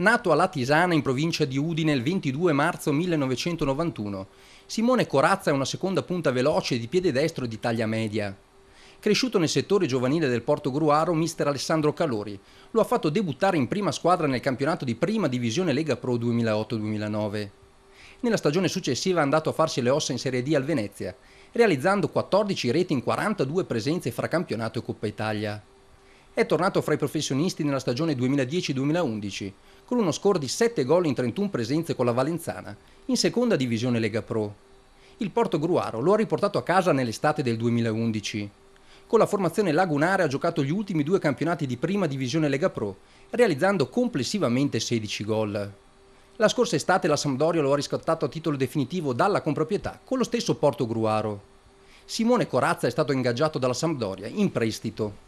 Nato alla Tisana in provincia di Udine il 22 marzo 1991, Simone Corazza è una seconda punta veloce di piede destro di taglia media. Cresciuto nel settore giovanile del Porto Gruaro, mister Alessandro Calori lo ha fatto debuttare in prima squadra nel campionato di Prima Divisione Lega Pro 2008-2009. Nella stagione successiva è andato a farsi le ossa in Serie D al Venezia, realizzando 14 reti in 42 presenze fra campionato e Coppa Italia. È tornato fra i professionisti nella stagione 2010-2011, con uno score di 7 gol in 31 presenze con la Valenzana, in seconda divisione Lega Pro. Il Porto Gruaro lo ha riportato a casa nell'estate del 2011. Con la formazione lagunare ha giocato gli ultimi due campionati di prima divisione Lega Pro, realizzando complessivamente 16 gol. La scorsa estate la Sampdoria lo ha riscattato a titolo definitivo dalla comproprietà con lo stesso Porto Gruaro. Simone Corazza è stato ingaggiato dalla Sampdoria in prestito.